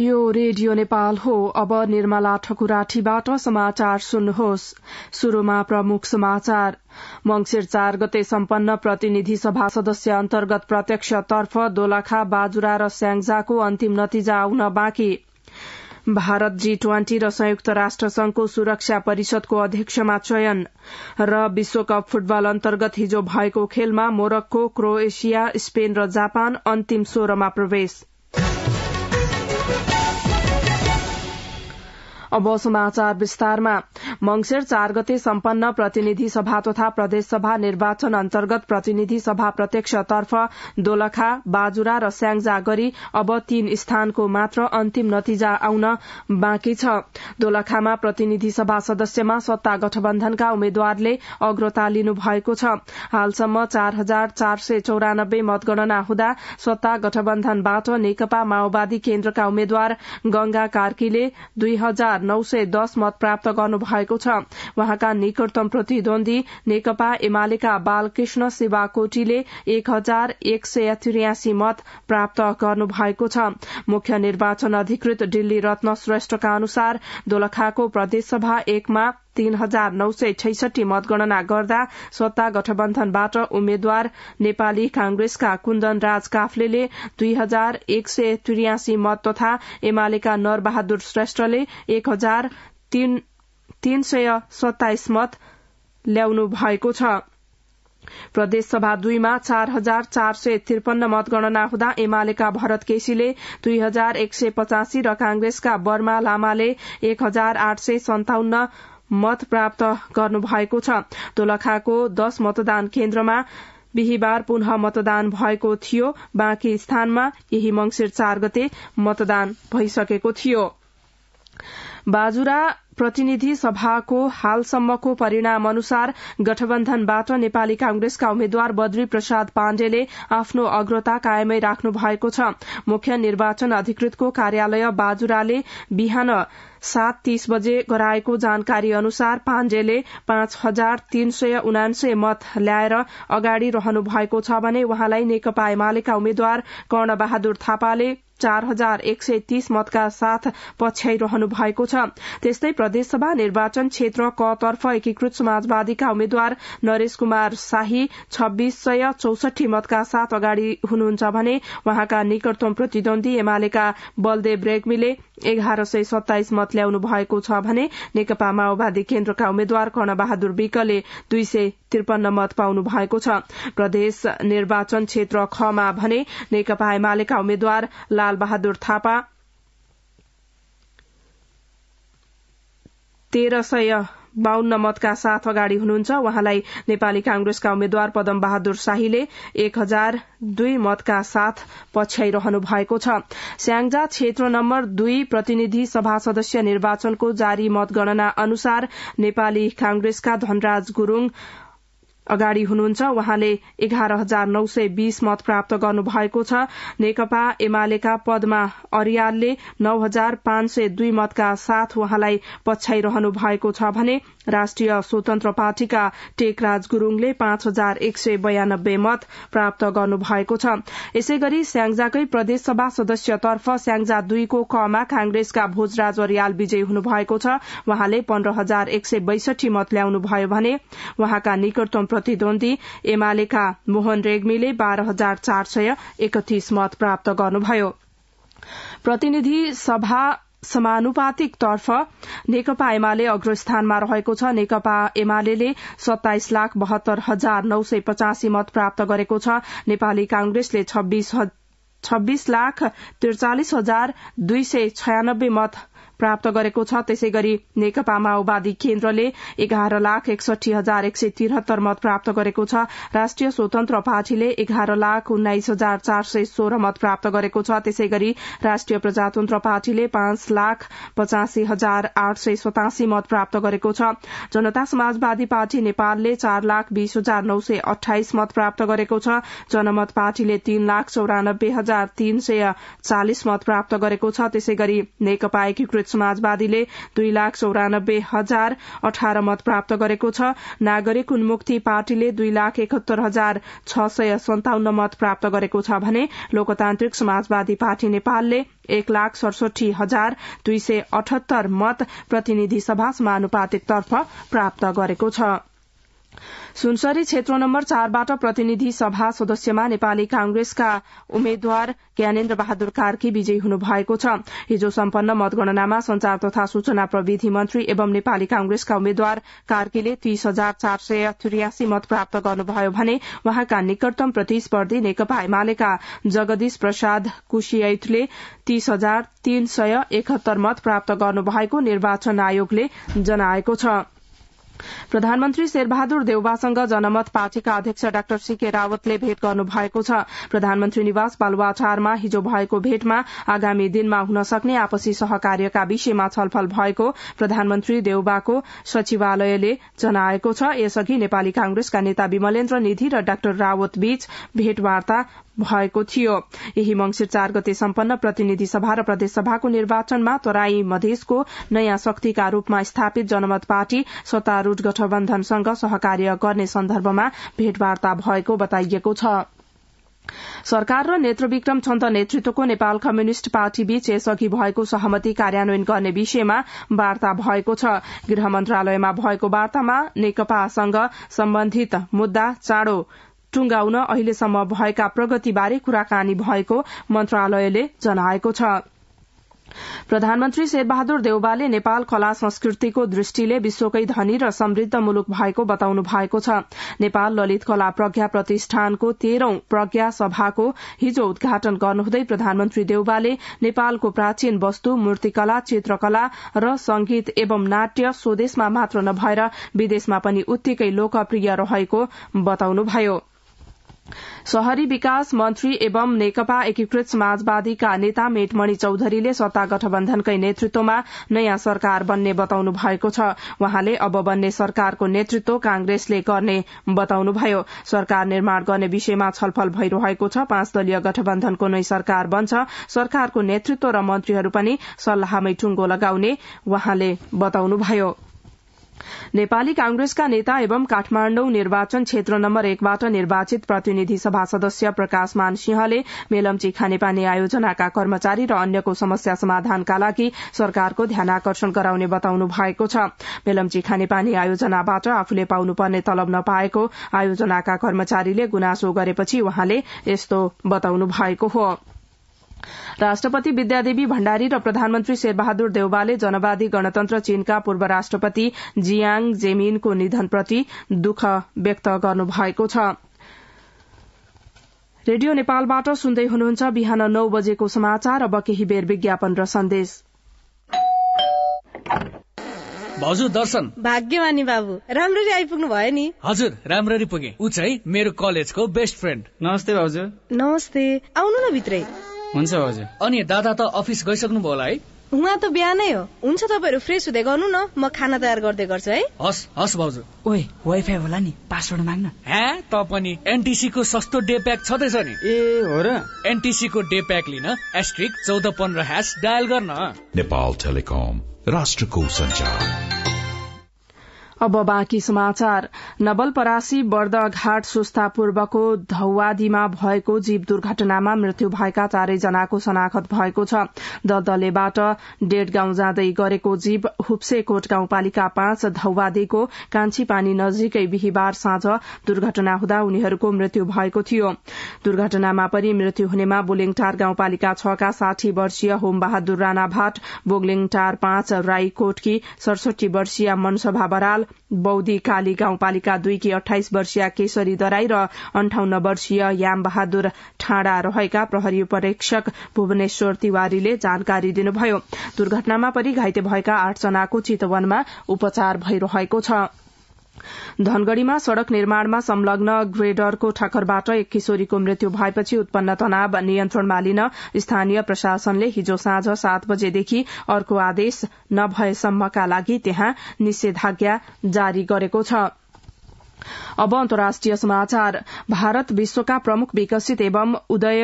यो रेडियो नेपाल हो अब निर्मला ठकुराठीबाट समाचार सुन्नुहोस् शुरूमा प्रमुख समाचार मंगिर चार गते सम्पन्न प्रतिनिधि सभा सदस्य अन्तर्गत प्रत्यक्षतर्फ दोलाखा बाजुरा र स्याङजाको अन्तिम नतिजा आउन बाँकी भारत जी ट्वेन्टी र संयुक्त राष्ट्र संघको सुरक्षा परिषदको अध्यक्षमा चयन र विश्वकप फुटबल अन्तर्गत हिजो भएको खेलमा मोरक्को क्रोएसिया स्पेन र जापान अन्तिम सोह्रमा प्रवेश अब समाचार विस्तारमा चार गते सम्पन्न प्रतिनिधि सभा तथा प्रदेश सभा निर्वाचन अन्तर्गत प्रतिनिधि सभा प्रत्यक्षतर्फ दोलखा बाजुरा र स्याङजा गरी अब तीन स्थानको मात्र अन्तिम नतिजा आउन बाँकी छ दोलखामा प्रतिनिधि सभा सदस्यमा सत्ता गठबन्धनका उम्मेद्वारले अग्रता लिनु भएको छ हालसम्म चार हजार चार सय चौरानब्बे मतगणना हुँदा सत्ता गठबन्धनबाट नेकपा माओवादी केन्द्रका उम्मेद्वार गंगा कार्कीले दुई हजार हजार नौ सय दस मत प्राप्त गर्नु भएको छ वहाँका निकटतम प्रतिद्वन्दी नेकपा एमालेका बालकृष्ण शिवाकोटीले एक हजार एक सय त्रियासी मत प्राप्त गर्नु भएको छ मुख्य निर्वाचन अधिकृत दिल्ली रत्न श्रेष्ठका अनुसार दोलखाको प्रदेशसभा एकमा तीन हजार नौ सय छैसठी मतगणना गर्दा सत्ता गठबन्धनबाट उम्मेद्वार नेपाली कांग्रेसका कुन्दन राज काफ्ले दुई हजार एक सय त्रियासी मत तथा एमालेका नरबहादुर श्रेष्ठले एक हजार तीन सय सताइस मत ल्याउनु भएको छ प्रदेशसभा दुईमा चार हजार चार सय त्रिपन्न मतगणना हुँदा एमालेका भरत केसीले दुई हजार एक सय पचासी र कांग्रेसका बर्मा लामाले एक हजार आठ सय सन्ताउन्न मत प्राप्त गर्नुभएको छ दोलखाको दश मतदान केन्द्रमा बिहिबार पुनः मतदान भएको थियो बाँकी स्थानमा यही मंगिर चार गते मतदान भइसकेको थियो बाजुरा प्रतिनिधि सभाको हालसम्मको परिणाम अनुसार गठबन्धनबाट नेपाली कांग्रेसका उम्मेद्वार बद्री प्रसाद पाण्डेले आफ्नो अग्रता कायमै राख्नु भएको छ मुख्य निर्वाचन अधिकृतको कार्यालय बाजुराले बिहान सात तीस बजे गराएको जानकारी अनुसार पाण्डेले पाँच हजार तीन सय उनान्से मत ल्याएर अगाडि रहनु भएको छ भने उहाँलाई नेकपा एमालेका उम्मेद्वार कर्णबहादुर थापाले चार हजार एक सय तीस मतका साथ पछ्याइरहनु भएको छ त्यस्तै प्रदेशसभा निर्वाचन क्षेत्र क तर्फ एकीकृत समाजवादीका उम्मेद्वार नरेश कुमार शाही छब्बीस सय चौसठी मतका साथ अगाडि हुनुहुन्छ भने उहाँका निकटतम प्रतिद्वन्दी एमालेका बलदेव रेग्मीले एघार सय सत्ताइस मत ल्याउनु भएको छ भने नेकपा माओवादी केन्द्रका उम्मेद्वार कर्णबहादुर विकले दुई सय त्रिपन्न मत पाउनु भएको छ प्रदेश निर्वाचन क्षेत्र खमा भने नेकपा एमालेका उम्मेद्वार लाल बहादुर थापा तेह्र सय बाहन्न मतका साथ अगाडि हुनुहुन्छ उहाँलाई नेपाली कांग्रेसका उम्मेद्वार पदम बहादुर शाहीले एक हजार दुई मतका साथ पछ्याइरहनु भएको छ स्याङजा क्षेत्र नम्बर दुई प्रतिनिधि सभा सदस्य निर्वाचनको जारी मतगणना अनुसार नेपाली कांग्रेसका धनराज गुरूङ अगाडि हुनुहुन्छ उहाँले एघार हजार नौ सय बीस मत प्राप्त गर्नुभएको छ नेकपा एमालेका पदमा अरियालले नौ हजार पाँच सय दुई मतका साथ उहाँलाई पछ्याइरहनु भएको छ भने राष्ट्रिय स्वतन्त्र पार्टीका टेकराज गुरूङले पाँच हजार एक सय बयानब्बे मत प्राप्त गर्नुभएको छ यसै गरी स्याङजाकै प्रदेशसभा सदस्यतर्फ स्याङजा दुईको कमा कांग्रेसका भोजराज अरियाल विजयी हुनुभएको छ उहाँले पन्ध्र हजार एक सय बैसठी मत ल्याउनुभयो भने उहाँका निकटतम प्रतिद्वन्दी एमालेका मोहन रेग्मीले बाह्र हजार चार सय एकतीस मत प्राप्त गर्नुभयो प्रतिनिधि सभा समानुपातिक तर्फ नेकपा एमाले अग्र स्थानमा रहेको छ नेकपा एमाले सत्ताइस लाख बहत्तर हजार नौ सय पचासी मत प्राप्त गरेको छ नेपाली कांग्रेसले छब्बीस लाख त्रिचालिस हजार दुई सय छयानब्बे मत प्राप्त गरेको छ त्यसै गरी नेकपा माओवादी केन्द्रले एघार लाख एकसठी हजार एक सय त्रिहत्तर मत प्राप्त गरेको छ राष्ट्रिय स्वतन्त्र पार्टीले एघार लाख उन्नाइस हजार चार सय सोह्र मत प्राप्त गरेको छ त्यसै गरी राष्ट्रिय प्रजातन्त्र पार्टीले पाँच लाख पचासी हजार आठ सय सतासी मत प्राप्त गरेको छ जनता समाजवादी पार्टी नेपालले चार लाख बीस हजार नौ सय अठाइस मत प्राप्त गरेको छ जनमत पार्टीले तीन लाख चौरानब्बे हजार तीन सय चालिस मत प्राप्त गरेको छ त्यसै गरी नेकपा एकीकृत समाजवादीले दुई लाख चौरानब्बे हजार अठार मत प्राप्त गरेको छ नागरिक उन्मुक्ति पार्टीले दुई लाख एकहत्तर हजार छ सय सन्ताउन्न मत प्राप्त गरेको छ भने लोकतान्त्रिक समाजवादी पार्टी नेपालले एक लाख सडसठी हजार दुई सय अठहत्तर मत प्रतिनिधि सभा समानुपातिकतर्फ प्राप्त गरेको छ सुनसरी क्षेत्र नम्बर चारबाट प्रतिनिधि सभा सदस्यमा नेपाली कांग्रेसका उम्मेद्वार ज्ञानेन्द्र बहादुर कार्की विजयी हुनुभएको छ हिजो सम्पन्न मतगणनामा संचार तथा सूचना प्रविधि मन्त्री एवं नेपाली कांग्रेसका उम्मेद्वार कार्कीले तीस हजार चार सय त्रियासी मत प्राप्त गर्नुभयो भने उहाँका निकटतम प्रतिस्पर्धी नेकपा एमालेका जगदीश प्रसाद कुशियतले तीस हजार तीन सय एकहत्तर मत प्राप्त गर्नुभएको निर्वाचन आयोगले जनाएको छ प्रधानमन्त्री शेरबहादुर देउवासँग जनमत पार्टीका अध्यक्ष डाक्टर सीके रावतले भेट गर्नु भएको छ प्रधानमन्त्री निवास बालुवाचारमा हिजो भएको भेटमा आगामी दिनमा हुन सक्ने आपसी सहकार्यका विषयमा छलफल भएको प्रधानमन्त्री देउबाको सचिवालयले जनाएको छ यसअघि नेपाली कांग्रेसका नेता विमलेन्द्र निधि र डाक्टर रावत बीच भेटवार्ता भएको थियो यही मंगिर चार गते सम्पन्न प्रतिनिधि सभा र प्रदेशसभाको निर्वाचनमा तराई मधेसको नयाँ शक्तिका रूपमा स्थापित जनमत पार्टी सत्तारूढ़ गठबन्धनसँग सहकार्य गर्ने सन्दर्भमा भेटवार्ता भएको बताइएको छ सरकार र नेत्रविक्रम छन्द नेतृत्वको नेपाल कम्युनिष्ट पार्टी बीच यसअघि भएको सहमति कार्यान्वयन गर्ने विषयमा वार्ता भएको छ गृह मन्त्रालयमा भएको वार्तामा नेकपासँग सम्बन्धित मुद्दा चाँडो टुंगाउन अहिलेसम्म भएका प्रगतिबारे कुराकानी भएको मन्त्रालयले जनाएको छ प्रधानमन्त्री शेरबहादुर देउवाले नेपाल कला संस्कृतिको दृष्टिले विश्वकै धनी र समृद्ध मुलुक भएको बताउनु भएको छ नेपाल ललित कला प्रज्ञा प्रतिष्ठानको तेह्रौं प्रज्ञा सभाको हिजो उद्घाटन गर्नुहुँदै प्रधानमन्त्री देउवाले नेपालको प्राचीन वस्तु मूर्तिकला चित्रकला र संगीत एवं नाट्य स्वदेशमा मात्र नभएर विदेशमा पनि उत्तिकै लोकप्रिय रहेको बताउनुभयो शहरी विकास मन्त्री एवं नेकपा एकीकृत समाजवादीका नेता मेटमणि चौधरीले सत्ता गठबन्धनकै नेतृत्वमा नयाँ सरकार बन्ने बताउनु भएको छ वहाँले अब बन्ने सरकारको नेतृत्व कांग्रेसले गर्ने बताउनुभयो सरकार निर्माण गर्ने विषयमा छलफल भइरहेको छ पाँच दलीय गठबन्धनको नै सरकार बन्छ सरकारको नेतृत्व र मन्त्रीहरू पनि सल्लाहमै टुङ्गो लगाउने उहाँले बताउनुभयो नेपाली कांग्रेसका नेता एवं काठमाण्डौ निर्वाचन क्षेत्र नम्बर एकबाट निर्वाचित प्रतिनिधि सभा सदस्य प्रकाश मान सिंहले मेलम्ची खानेपानी आयोजनाका कर्मचारी र अन्यको समस्या समाधानका लागि सरकारको ध्यान आकर्षण गराउने बताउनु भएको छ मेलम्ची खानेपानी आयोजनाबाट आफूले पाउनुपर्ने तलब नपाएको आयोजनाका कर्मचारीले गुनासो गरेपछि उहाँले यस्तो बताउनु भएको हो राष्ट्रपति विद्यादेवी भण्डारी र प्रधानमन्त्री शेरबहादुर देउवाले जनवादी गणतन्त्र चीनका पूर्व राष्ट्रपति जियाङ जेमिनको निधनप्रति दुःख व्यक्त गर्नुभएको छ रेडियो नेपालबाट सुन्दै हुनुहुन्छ बिहान नौ बजेको समाचार अब केही बेर विज्ञापन र सन्देश हजुर दर्शन भाग्यवानी बाबु राम्ररी आइपुग्नु भयो नि हजुर राम्ररी पुगे ऊ चाहिँ मेरो कलेजको बेस्ट फ्रेन्ड नमस्ते भाउजू नमस्ते आउनु न भित्रै हुन्छ हजुर अनि दादा त अफिस गइसक्नु भयो होला है उहाँ त बिहानै हो हुन्छ तपाईँहरू फ्रेस हुँदै गर्नु न म खाना तयार गर्दै गर्छु है हस् हस् भाउजू ओए वाइफाई होला नि पासवर्ड माग्न ए त पनि एनटिसी को सस्तो डे प्याक छँदैछ नि ए हो र एनटिसी को डे प्याक लिन एस्ट्रिक चौध पन्ध्र ह्यास डायल गर्न नेपाल टेलिकम राष्ट्रको संचार अब बाँकी समाचार नवलपरासी बर्दघाट सुस्तापूर्वको धौवादीमा भएको जीव दुर्घटनामा मृत्यु भएका चारैजनाको शनाखत भएको छ दलदलेबाट डेढ गाउँ जाँदै गरेको जीव हुप्सेकोट गाउँपालिका पाँच धौवादीको कान्छीपानी नजिकै बिहिबार साँझ दुर्घटना हुँदा उनीहरूको मृत्यु भएको थियो दुर्घटनामा पनि मृत्यु हुनेमा बोलिङटार गाउँपालिका का साठी वर्षीय होमबहादुर भाट बोगलिङटार पाँच राईकोटकी सडसठी वर्षीय मनसभा बराल बौद्धी काली गाउँपालिका दुईकी अठाइस वर्षीय केशरी दराई र अन्ठाउन्न वर्षीय याम बहादुर ठाँडा रहेका प्रहरी उपरीक्षक भुवनेश्वर तिवारीले जानकारी दिनुभयो दुर्घटनामा परि घाइते भएका आठजनाको चितवनमा उपचार भइरहेको छ धनगढ़ीमा सड़क निर्माणमा संलग्न ग्रेडरको ठक्करबाट एक किशोरीको मृत्यु भएपछि उत्पन्न तनाव नियन्त्रणमा लिन स्थानीय प्रशासनले हिजो साँझ सात बजेदेखि अर्को आदेश नभएसम्मका लागि त्यहाँ निषेधाज्ञा जारी गरेको छ अब अन्तर्राष्ट्रिय समाचार भारत विश्वका प्रमुख विकसित एवं उदय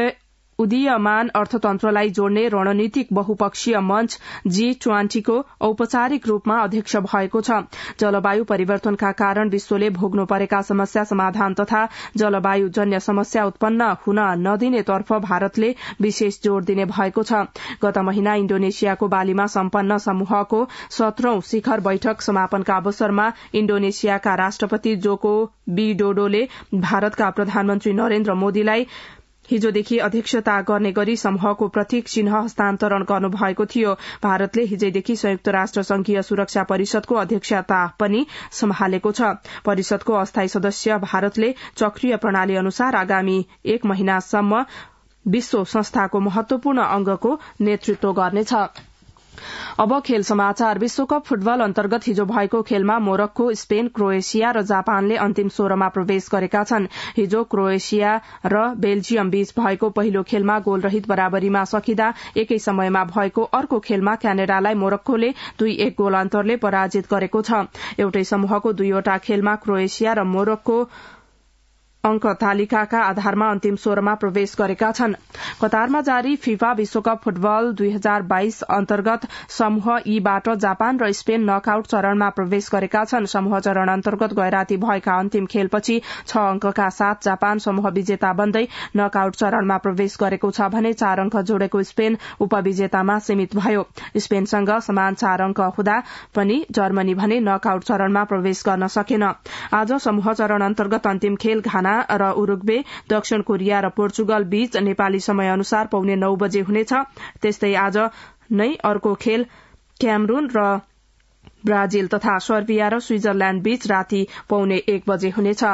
उदीयमान अर्थतन्त्रलाई जोड्ने रणनीतिक बहुपक्षीय मंच जी ट्वेन्टीको औपचारिक रूपमा अध्यक्ष भएको छ जलवायु परिवर्तनका कारण विश्वले भोग्नु परेका समस्या समाधान तथा जलवायु जन्य समस्या उत्पन्न हुन नदिनेतर्फ भारतले विशेष जोड़ दिने भएको छ गत महिना इण्डोनेसियाको बालीमा सम्पन्न समूहको सत्रौं शिखर बैठक समापनका अवसरमा इण्डोनेसियाका राष्ट्रपति जोको बी डोडोले भारतका प्रधानमन्त्री नरेन्द्र मोदीलाई हिजोदेखि अध्यक्षता गर्ने गरी समूहको प्रतीक चिन्ह हस्तान्तरण गर्नुभएको थियो भारतले हिजैदेखि संयुक्त राष्ट्र संघीय सुरक्षा परिषदको अध्यक्षता पनि सम्हालेको छ परिषदको अस्थायी सदस्य भारतले चक्रिय प्रणाली अनुसार आगामी एक महिनासम्म विश्व संस्थाको महत्वपूर्ण अंगको नेतृत्व गर्नेछ अब खेल समाचार विश्वकप फुटबल अन्तर्गत हिजो भएको खेलमा मोरक्को स्पेन क्रोएसिया र जापानले अन्तिम सोह्रमा प्रवेश गरेका छन् हिजो क्रोएसिया र बेल्जियम बीच भएको पहिलो खेलमा गोलरहित बराबरीमा सकिँदा एकै समयमा भएको अर्को खेलमा क्यानेडालाई मोरक्कोले दुई एक गोल अन्तरले पराजित गरेको छ एउटै समूहको दुईवटा खेलमा क्रोएसिया र मोरक्को अंक तालिकाका आधारमा अन्तिम स्वरमा प्रवेश गरेका छन् कतारमा जारी फिफा विश्वकप फुटबल दुई हजार बाइस अन्तर्गत समूह ईबाट जापान र स्पेन नकआउट चरणमा प्रवेश गरेका छन् समूह चरण अन्तर्गत गैराती भएका अन्तिम खेलपछि छ अंकका साथ जापान समूह विजेता बन्दै नकआउट चरणमा प्रवेश गरेको छ भने चार अंक जोडेको स्पेन उपविजेतामा सीमित भयो स्पेनसँग समान चार अंक हुँदा पनि जर्मनी भने नकआउट चरणमा प्रवेश गर्न सकेन आज समूह चरण अन्तर्गत अन्तिम खेल घाना चाइना र उरूग्वे दक्षिण कोरिया र पोर्चुगल बीच नेपाली समय अनुसार पाउने नौ बजे हुनेछ त्यस्तै आज नै अर्को खेल क्यामरून र ब्राजिल तथा सर्बिया र स्विजरल्याण्ड बीच राति पौने एक बजे हुनेछ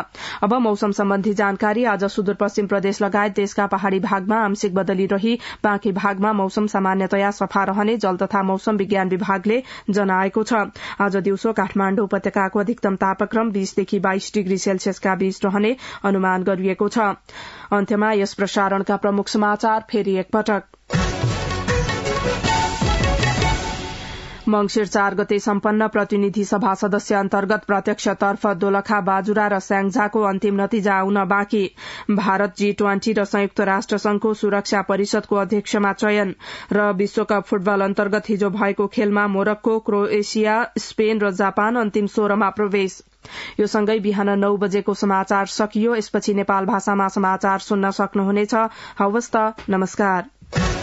अब मौसम सम्बन्धी जानकारी आज सुदूरपश्चिम प्रदेश लगायत देशका पहाड़ी भागमा आंशिक बदली रही बाँकी भागमा मौसम सामान्यतया सफा रहने जल तथा मौसम विज्ञान विभागले जनाएको छ आज दिउँसो काठमाण्डु उपत्यकाको अधिकतम तापक्रम बीसदेखि बाइस डिग्री सेल्सियसका बीच रहने अनुमान गरिएको छ अन्त्यमा यस प्रसारणका प्रमुख समाचार फेरि एकपटक मंगिर चार गते सम्पन्न प्रतिनिधि सभा सदस्य अन्तर्गत प्रत्यक्षतर्फ दोलखा बाजुरा र स्याङझाको अन्तिम नतिजा आउन बाँकी भारत जी ट्वेन्टी र संयुक्त राष्ट्र संघको सुरक्षा परिषदको अध्यक्षमा चयन र विश्वकप फुटबल अन्तर्गत हिजो भएको खेलमा मोरक्को क्रोएसिया स्पेन र जापान अन्तिम सोह्रमा प्रवेश यो सँगै बिहान नौ बजेको समाचार सकियो यसपछि नेपाल भाषामा समाचार सुन्न सक्नुहुनेछ हवस् नमस्कार